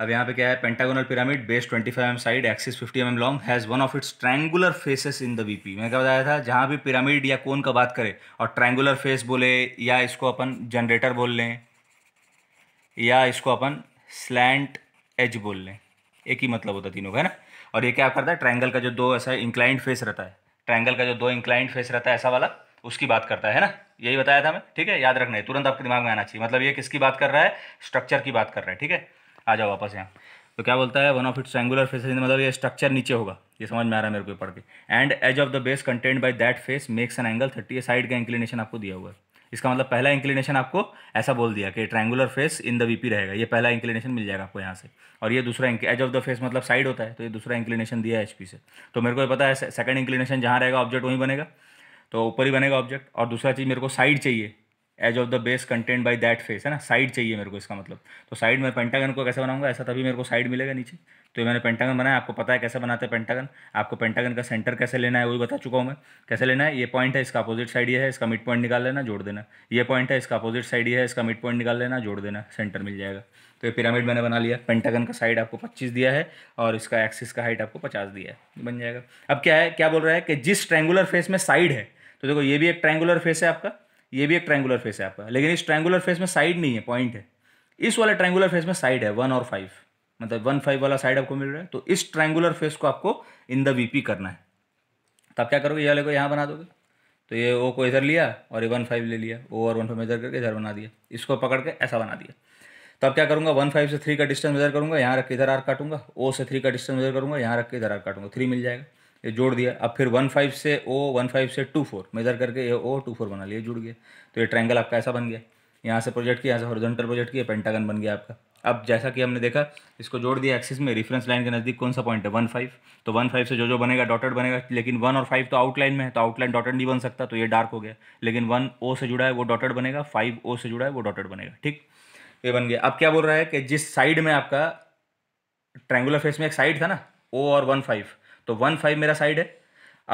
अब यहाँ पे क्या है pentagonal pyramid base 25 five M side axis 50 M M long has one of its triangular faces in the VP मैंने क्या बताया था जहाँ भी पिरामिड या कोन का बात करें और ट्रैंगुलर फेस बोले या इसको अपन जनरेटर बोल लें या इसको अपन स्लैंट एज बोल लें एक ही मतलब होता है तीनों का है ना और ये क्या करता है ट्रैंगल का जो दो ऐसा इंक्लाइंट फेस रहता है ट्रैंगल का जो दो इंक्लाइंट फेस रहता है ऐसा वाला उसकी बात करता है ना यही बताया था मैं ठीक है याद रखना है तुरंत आपके दिमाग में आना चाहिए मतलब ये किसकी बात कर रहा है स्ट्रक्चर की बात कर रहा है ठीक है आ जाओ वापस यहाँ तो क्या बोलता है one of its angular faces मतलब ये स्ट्रक्चर नीचे होगा ये समझ में आ रहा है मेरे को पढ़ के and edge of the base contained by that face makes an angle thirty a side का इंक्लिनेशन आपको दिया हुआ है इसका मतलब पहला इंक्लिनेशन आपको ऐसा बोल दिया कि triangular face in the VP रहेगा ये पहला इंक्लिनेशन मिल जाएगा आपको यहाँ से और ये दूसरा एज ऑफ द फेस मतलब साइड होता है तो ये दूसरा इंक्लिनेशन दिया है एचपी से तो मेरे को पता है सेकंड इंक्लिनेशन जहाँ रहेगा ऑब्जेक्ट वहीं बनेगा तो ऊपर ही बनेगा ऑब्जेक्ट और दूसरा चीज़ मेरे को साइड चाहिए edge of the base contained by that face है ना साइड चाहिए मेरे को इसका मतलब तो साइड में पेंटागन को कैसे बनाऊंगा ऐसा तभी मेरे को साइड मिलेगा नीचे तो ये मैंने पेंटागन बनाया आपको पता है कैसे बनाते हैं पेंटागन आपको पेंटागन का सेंटर कैसे लेना है वही बता चुका हूँ मैं कैसे लेना है ये पॉइंट है इसका अपोजिट साइड ये है इसका मिड पॉइंट निकाल लेना जोड़ देना ये पॉइंट है इसका अपोजिट साइड ये है इसका मिड पॉइंट निकाल लेना जोड़ देना सेंटर मिल जाएगा तो ये पिरामिड मैंने बना लिया पेंटागन का साइड आपको पच्चीस दिया है और इसका एक्सिस का हाइट आपको पचास दिया है बन जाएगा अब क्या है क्या बोल रहा है कि जिस ट्रैंगुलर फेस में साइड है तो देखो ये भी एक ट्रेंगुलर फेस है आपका ये भी एक ट्रैंगुलर फेस है आपका लेकिन इस ट्रैंगुलर फेस में साइड नहीं है पॉइंट है इस वाले ट्रैंगुलर फेस में साइड है वन और फाइव मतलब वन फाइव वाला साइड आपको मिल रहा है तो इस ट्रैंगुलर फेस को आपको इन द वीपी करना है तो आप क्या करोगे ये वाले को यहाँ बना दोगे तो ये ओ को इधर लिया और ये वन फाइव ले लिया ओ और वन फाइव मेजर करके इधर बना दिया इसको पकड़ के ऐसा बना दिया तो अब क्या करूँगा वन फाइव से थ्री का डिस्टेंस मेजर करूँगा यहाँ रख के इधर आर काटूंगा ओ से थ्री का डिस्टेंस मेजर करूँगा यहाँ रख के इधर आर काटूंगा थ्री मिल जाएगा ये जोड़ दिया अब फिर वन फाइव से ओ वन फाइव से टू फोर मेजर करके ये ओ टू फोर बना लिया जुड़ गया तो ये ट्रायंगल आपका ऐसा बन गया यहाँ से प्रोजेक्ट किया यहाँ से हॉरिजॉन्टल प्रोजेक्ट किया पेंटागन बन गया आपका अब जैसा कि हमने देखा इसको जोड़ दिया एक्सिस में रिफरेंस लाइन के नज़दीक कौन सा पॉइंट है वन फाइव तो वन फाइव से जो जो बनेगा डॉटेड बनेगा लेकिन वन और फाइव तो आउटलाइन में है तो आउटलाइन डॉटेड नहीं बन सकता तो ये डार्क हो गया लेकिन वन ओ से जुड़ा है वो डॉटेड बनेगा फाइव ओ से जुड़ा है वो डॉटेड बनेगा ठीक ये बन गया अब क्या बोल रहा है कि जिस साइड में आपका ट्रैंगुलर फेस में एक साइड था ना ओ और वन फाइव तो वन फाइव मेरा साइड है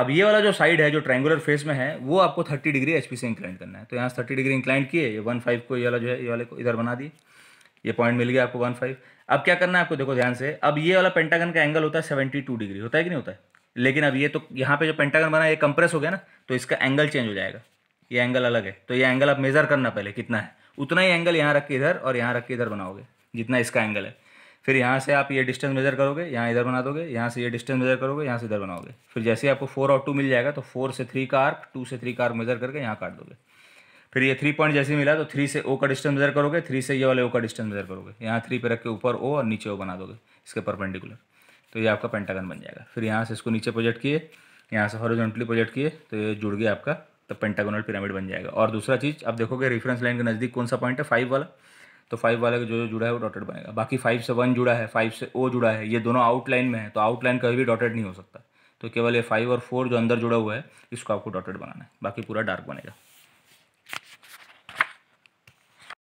अब ये वाला जो साइड है जो ट्रैंगुलर फेस में है वो आपको थर्टी डिग्री एच से इंक्लाइंट करना है तो यहाँ से थर्टी डिग्री इंक्लाइंड किए ये वन फाइव को ये वाला जो है ये वाले को इधर बना दिए ये पॉइंट मिल गया आपको वन फाइव अब क्या करना है आपको देखो ध्यान से अब ये वाला पेंटागन का एंगल होता है सेवेंटी टू डिग्री होता है कि नहीं होता है लेकिन अब ये तो यहाँ पे जो पेंटागन बना ये कंप्रेस हो गया ना तो इसका एंगल चेंज हो जाएगा ये एंगल अलग है तो ये एंगल आप मेजर करना पहले कितना है उतना ही एंगल यहाँ रख के इधर और यहाँ रख के इधर बनाओगे जितना इसका एंगल है फिर यहाँ से आप ये डिस्टेंस मेजर करोगे यहाँ इधर बना दोगे यहाँ से ये डिस्टेंस मेजर करोगे यहाँ से इधर बनाओगे फिर जैसे ही आपको फोर और टू मिल जाएगा तो फोर से थ्री का आर्क टू से थ्री का आर्क मेजर करके यहाँ काट दोगे फिर ये थ्री पॉइंट जैसे मिला तो थ्री से ओ का डिस्टेंस मेजर करोगे थ्री से ये वाले ओ का डिस्टेंस मेजर करोगे यहाँ थ्री पे रख के ऊपर ओ और नीचे ओ बना दोगे इसके परपेंडिकुलर तो ये आपका पेंटागन बन जाएगा फिर यहाँ से इसको नीचे प्रोजेक्ट किए यहाँ से हॉरिजॉन्टली प्रोजेक्ट किए तो ये जुड़ गया आपका तो पेंटागोनल पिरामिड बन जाएगा और दूसरा चीज़ आप देखोगे रेफरेंस लाइन के नज़दीक कौन सा पॉइंट है फाइव वाला तो फाइव वाला जो जो जुड़ा है वो डॉटेड बनेगा बाकी फाइव से वन जुड़ा है फाइव से ओ जुड़ा है ये दोनों आउटलाइन में है तो आउटलाइन कभी भी डॉटेड नहीं हो सकता तो केवल ये फाइव और फोर जो अंदर जुड़ा हुआ है इसको आपको डॉटेड बनाना है बाकी पूरा डार्क बनेगा